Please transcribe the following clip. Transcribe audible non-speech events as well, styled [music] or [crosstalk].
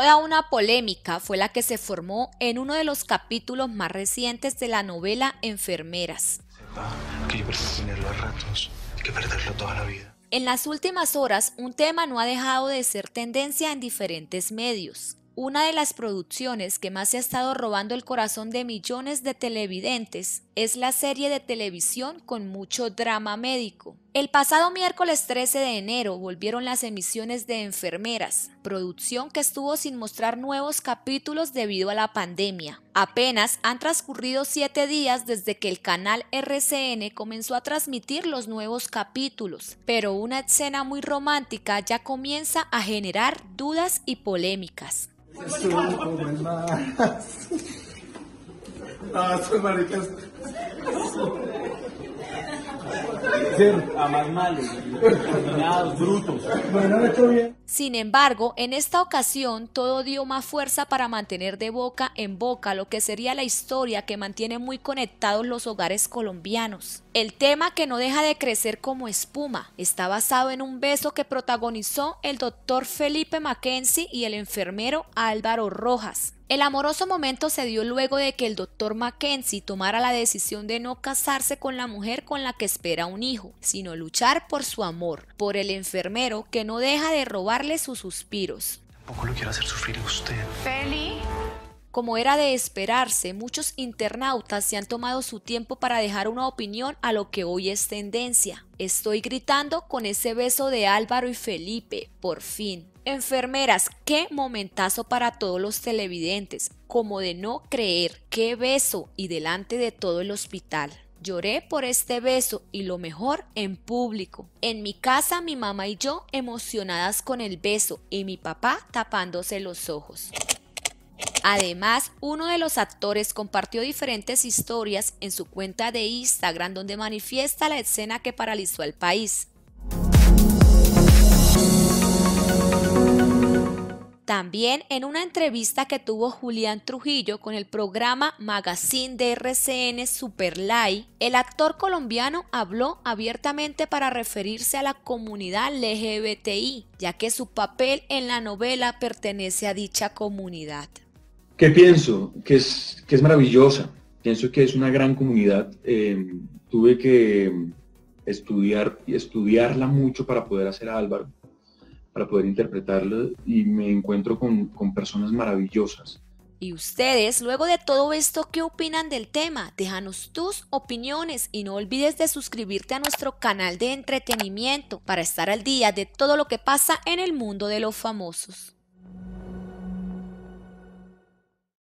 Toda una polémica fue la que se formó en uno de los capítulos más recientes de la novela Enfermeras. En las últimas horas, un tema no ha dejado de ser tendencia en diferentes medios. Una de las producciones que más se ha estado robando el corazón de millones de televidentes es la serie de televisión con mucho drama médico, el pasado miércoles 13 de enero volvieron las emisiones de Enfermeras, producción que estuvo sin mostrar nuevos capítulos debido a la pandemia. Apenas han transcurrido siete días desde que el canal RCN comenzó a transmitir los nuevos capítulos, pero una escena muy romántica ya comienza a generar dudas y polémicas. [laughs] Sin embargo, en esta ocasión todo dio más fuerza para mantener de boca en boca lo que sería la historia que mantiene muy conectados los hogares colombianos. El tema que no deja de crecer como espuma está basado en un beso que protagonizó el doctor Felipe Mackenzie y el enfermero Álvaro Rojas, el amoroso momento se dio luego de que el doctor Mackenzie tomara la decisión de no casarse con la mujer con la que espera un hijo, sino luchar por su amor, por el enfermero que no deja de robarle sus suspiros. Tampoco lo quiero hacer sufrir usted. Feli. Como era de esperarse, muchos internautas se han tomado su tiempo para dejar una opinión a lo que hoy es tendencia. Estoy gritando con ese beso de Álvaro y Felipe, por fin. Enfermeras, qué momentazo para todos los televidentes, como de no creer, qué beso y delante de todo el hospital. Lloré por este beso y lo mejor en público. En mi casa mi mamá y yo emocionadas con el beso y mi papá tapándose los ojos. Además, uno de los actores compartió diferentes historias en su cuenta de Instagram donde manifiesta la escena que paralizó al país. También en una entrevista que tuvo Julián Trujillo con el programa Magazine de RCN Super el actor colombiano habló abiertamente para referirse a la comunidad LGBTI, ya que su papel en la novela pertenece a dicha comunidad. ¿Qué pienso? Que es, que es maravillosa. Pienso que es una gran comunidad. Em, tuve que estudiar y estudiarla mucho para poder hacer Álvaro, para poder interpretarlo y me encuentro con, con personas maravillosas. Y ustedes, luego de todo esto, ¿qué opinan del tema? Déjanos tus opiniones y no olvides de suscribirte a nuestro canal de entretenimiento para estar al día de todo lo que pasa en el mundo de los famosos.